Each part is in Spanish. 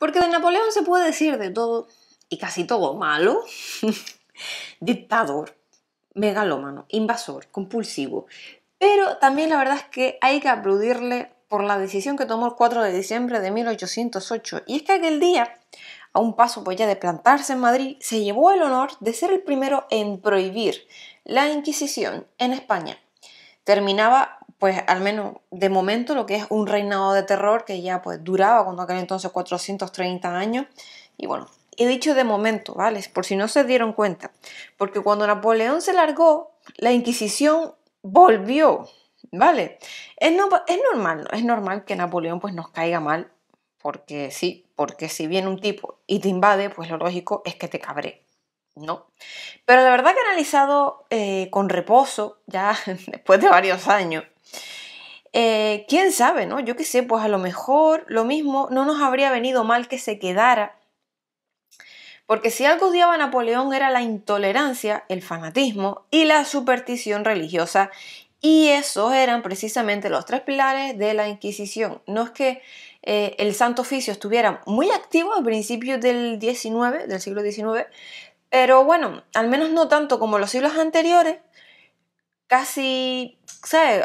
Porque de Napoleón se puede decir de todo y casi todo malo. Dictador, megalómano, invasor, compulsivo. Pero también la verdad es que hay que aplaudirle por la decisión que tomó el 4 de diciembre de 1808. Y es que aquel día, a un paso pues ya de plantarse en Madrid, se llevó el honor de ser el primero en prohibir la Inquisición en España. Terminaba pues al menos de momento lo que es un reinado de terror que ya pues duraba cuando aquel entonces 430 años y bueno, he dicho de momento, ¿vale? Por si no se dieron cuenta, porque cuando Napoleón se largó, la Inquisición volvió, ¿vale? Es, no, es normal, ¿no? es normal que Napoleón pues nos caiga mal, porque sí, porque si viene un tipo y te invade, pues lo lógico es que te cabré, ¿no? Pero la verdad que he analizado eh, con reposo, ya después de varios años, eh, ¿Quién sabe, no? Yo qué sé, pues a lo mejor lo mismo no nos habría venido mal que se quedara. Porque si algo odiaba Napoleón era la intolerancia, el fanatismo y la superstición religiosa. Y esos eran precisamente los tres pilares de la Inquisición. No es que eh, el Santo Oficio estuviera muy activo al principio del 19, del siglo XIX, pero bueno, al menos no tanto como los siglos anteriores. Casi, ¿sabes?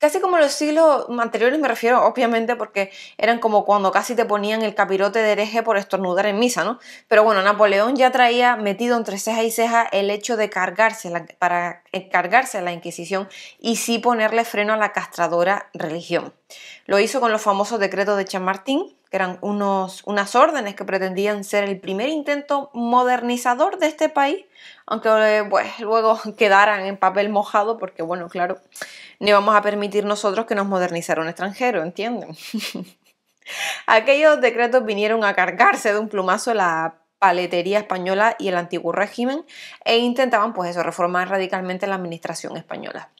casi como los siglos anteriores me refiero obviamente porque eran como cuando casi te ponían el capirote de hereje por estornudar en misa, ¿no? Pero bueno, Napoleón ya traía metido entre ceja y ceja el hecho de cargarse la, para a la Inquisición y sí ponerle freno a la castradora religión. Lo hizo con los famosos decretos de Chamartín que eran unos, unas órdenes que pretendían ser el primer intento modernizador de este país, aunque eh, pues, luego quedaran en papel mojado porque, bueno, claro, ni vamos a permitir nosotros que nos modernizara un extranjero, ¿entienden? Aquellos decretos vinieron a cargarse de un plumazo la paletería española y el antiguo régimen e intentaban pues eso, reformar radicalmente la administración española.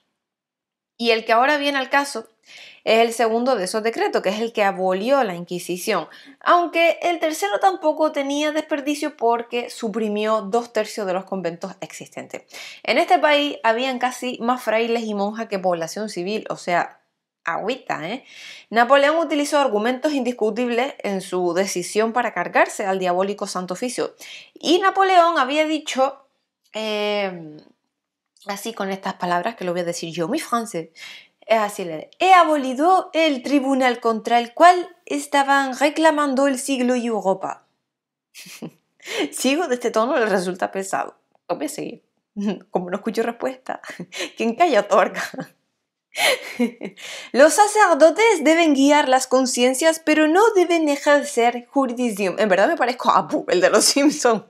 Y el que ahora viene al caso es el segundo de esos decretos, que es el que abolió la Inquisición. Aunque el tercero tampoco tenía desperdicio porque suprimió dos tercios de los conventos existentes. En este país habían casi más frailes y monjas que población civil, o sea, agüita, ¿eh? Napoleón utilizó argumentos indiscutibles en su decisión para cargarse al diabólico Santo Oficio. Y Napoleón había dicho... Eh, así con estas palabras que lo voy a decir yo, mi francés. Es así, he abolido el tribunal contra el cual estaban reclamando el siglo y Europa. Sigo de este tono, le resulta pesado. No voy a Como no escucho respuesta, quien calla torca. Los sacerdotes deben guiar las conciencias, pero no deben ejercer jurisdicción. En verdad me parezco a Apu, el de los Simpson.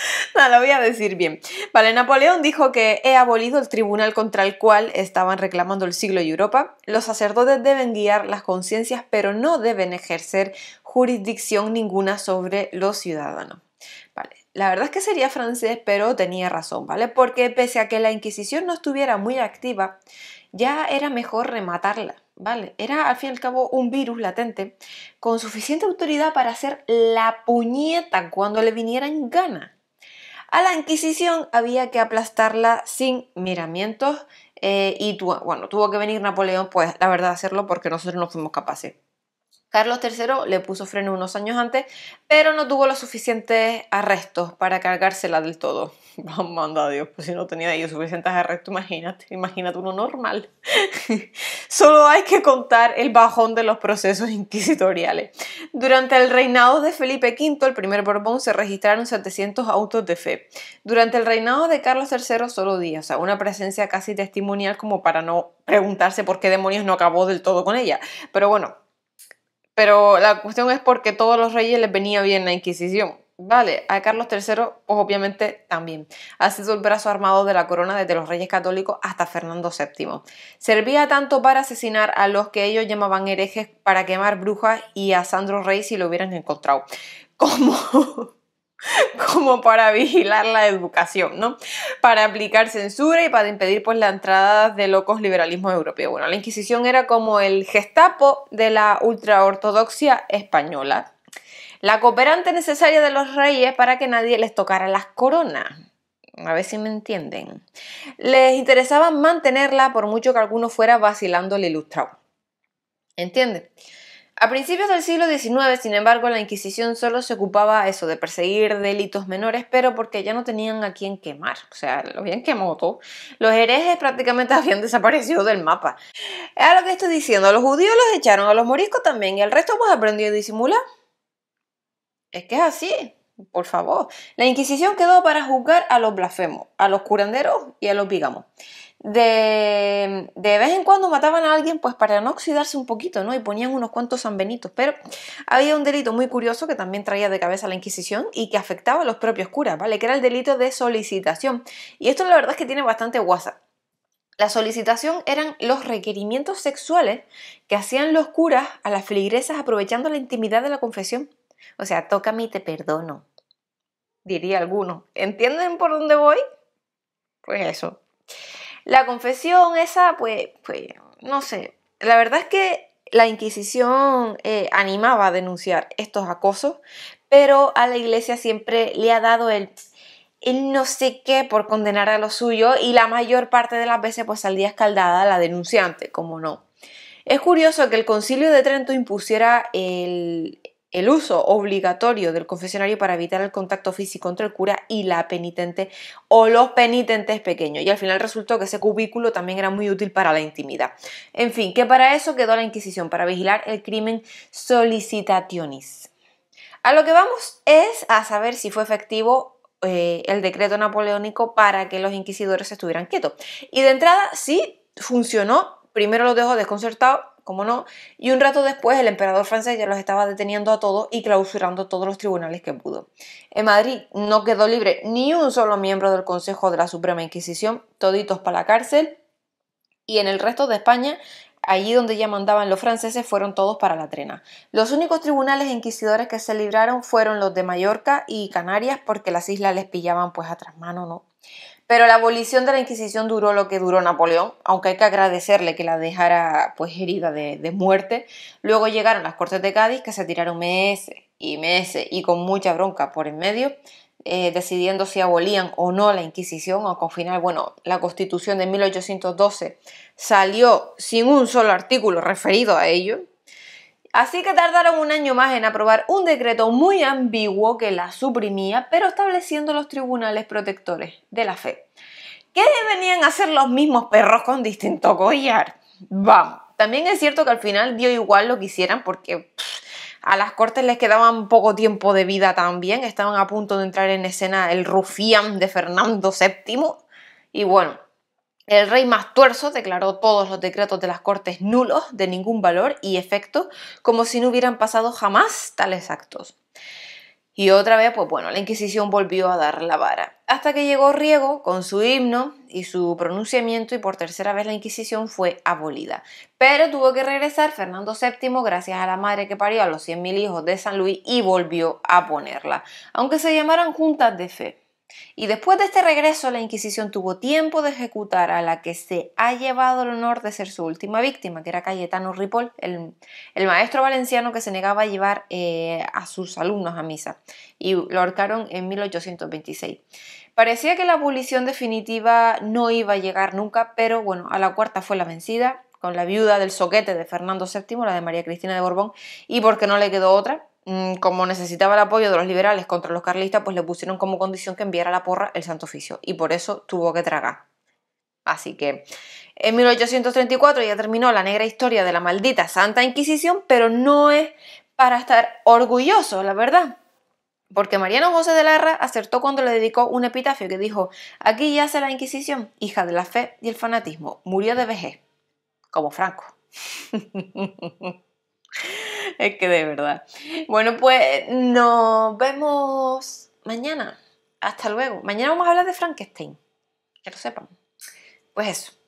no, lo voy a decir bien. Vale, Napoleón dijo que he abolido el tribunal contra el cual estaban reclamando el siglo y Europa. Los sacerdotes deben guiar las conciencias, pero no deben ejercer jurisdicción ninguna sobre los ciudadanos. Vale. La verdad es que sería francés, pero tenía razón, ¿vale? Porque pese a que la Inquisición no estuviera muy activa, ya era mejor rematarla, ¿vale? Era al fin y al cabo un virus latente con suficiente autoridad para hacer la puñeta cuando le viniera en gana. A la Inquisición había que aplastarla sin miramientos eh, y bueno, tuvo que venir Napoleón, pues la verdad, hacerlo porque nosotros no fuimos capaces. Carlos III le puso freno unos años antes, pero no tuvo los suficientes arrestos para cargársela del todo. Vamos, manda Dios, pues si no tenía ellos suficientes arrestos, imagínate, imagínate uno normal. Solo hay que contar el bajón de los procesos inquisitoriales. Durante el reinado de Felipe V, el primer Borbón, se registraron 700 autos de fe. Durante el reinado de Carlos III, solo días. o sea, una presencia casi testimonial como para no preguntarse por qué demonios no acabó del todo con ella. Pero bueno, pero la cuestión es porque todos los reyes les venía bien la Inquisición. Vale, a Carlos III, pues obviamente también. Ha sido el brazo armado de la corona desde los reyes católicos hasta Fernando VII. Servía tanto para asesinar a los que ellos llamaban herejes, para quemar brujas y a Sandro Rey si lo hubieran encontrado. ¿Cómo...? como para vigilar la educación, ¿no? Para aplicar censura y para impedir pues la entrada de locos liberalismo europeo. Bueno, la Inquisición era como el Gestapo de la ultraortodoxia española. La cooperante necesaria de los reyes para que nadie les tocara las coronas. A ver si me entienden. Les interesaba mantenerla por mucho que alguno fuera vacilando el ilustrado. ¿entienden?, a principios del siglo XIX, sin embargo, la Inquisición solo se ocupaba eso, de perseguir delitos menores, pero porque ya no tenían a quién quemar, o sea, lo habían quemado todo. Los herejes prácticamente habían desaparecido del mapa. Es lo que estoy diciendo, a los judíos los echaron, a los moriscos también, y al resto pues aprendió a disimular. Es que es así, por favor. La Inquisición quedó para juzgar a los blasfemos, a los curanderos y a los bigamos de, de vez en cuando mataban a alguien pues para no oxidarse un poquito, ¿no? Y ponían unos cuantos sanbenitos, pero había un delito muy curioso que también traía de cabeza la Inquisición y que afectaba a los propios curas, ¿vale? Que era el delito de solicitación. Y esto la verdad es que tiene bastante guasa. La solicitación eran los requerimientos sexuales que hacían los curas a las feligresas aprovechando la intimidad de la confesión. O sea, tócame y te perdono, diría alguno. ¿Entienden por dónde voy? Pues eso. La confesión esa, pues, pues, no sé. La verdad es que la Inquisición eh, animaba a denunciar estos acosos, pero a la iglesia siempre le ha dado el, no sé qué por condenar a lo suyo y la mayor parte de las veces pues salía escaldada la denunciante, como no. Es curioso que el concilio de Trento impusiera el, el uso obligatorio del confesionario para evitar el contacto físico entre el cura y la penitente o los penitentes pequeños. Y al final resultó que ese cubículo también era muy útil para la intimidad. En fin, que para eso quedó la Inquisición, para vigilar el crimen solicitationis. A lo que vamos es a saber si fue efectivo eh, el decreto napoleónico para que los inquisidores estuvieran quietos. Y de entrada sí funcionó primero lo dejó desconcertados y un rato después el emperador francés ya los estaba deteniendo a todos y clausurando todos los tribunales que pudo. En Madrid no quedó libre ni un solo miembro del Consejo de la Suprema Inquisición, toditos para la cárcel, y en el resto de España allí donde ya mandaban los franceses fueron todos para la trena. Los únicos tribunales inquisidores que se libraron fueron los de Mallorca y Canarias porque las islas les pillaban pues a tras mano, ¿no? Pero la abolición de la Inquisición duró lo que duró Napoleón, aunque hay que agradecerle que la dejara pues herida de, muerte. Luego llegaron las Cortes de Cádiz que se tiraron meses y meses y con mucha bronca por en medio, eh, decidiendo si abolían o no la Inquisición, aunque al final, bueno, la Constitución de 1812 salió sin un solo artículo referido a ello, Así que tardaron un año más en aprobar un decreto muy ambiguo que la suprimía, pero estableciendo los tribunales protectores de la fe. ¿Qué venían a hacer los mismos perros con distinto collar? Vamos, también es cierto que al final dio igual lo que hicieran porque a las cortes les quedaban poco tiempo de vida también, estaban a punto de entrar en escena el rufián de Fernando VII y bueno, el rey más tuerzo declaró todos los decretos de las cortes nulos, de ningún valor y efecto, como si no hubieran pasado jamás tales actos. Y otra vez, pues bueno, la Inquisición volvió a dar la vara. Hasta que llegó Riego con su himno y su pronunciamiento y por tercera vez la Inquisición fue abolida. Pero tuvo que regresar Fernando VII gracias a la madre que parió a los 100.000 hijos de San Luis y volvió a ponerla, aunque se llamaran juntas de fe. Y después de este regreso, la Inquisición tuvo tiempo de ejecutar a la que se ha llevado el honor de ser su última víctima, que era Cayetano Ripoll, el, maestro valenciano que se negaba a llevar eh, a sus alumnos a misa, y lo ahorcaron en 1826. Parecía que la abolición definitiva no iba a llegar nunca, pero bueno, a la cuarta fue la vencida, con la viuda del soquete de Fernando VII, la de María Cristina de Borbón, y porque no le quedó otra, Mm, como necesitaba el apoyo de los liberales contra los carlistas, pues le pusieron como condición que enviara la porra el Santo Oficio y por eso tuvo que tragar. Así que en 1834 ya terminó la negra historia de la maldita Santa Inquisición, pero no es para estar orgulloso, la verdad. Porque Mariano José de Larra acertó cuando le dedicó un epitafio que dijo, aquí yace la Inquisición, hija de la fe y el fanatismo, murió de vejez, como Franco. es que de verdad. Bueno, pues nos vemos mañana. Hasta luego. Mañana vamos a hablar de Frankenstein. Que lo sepan. Pues eso.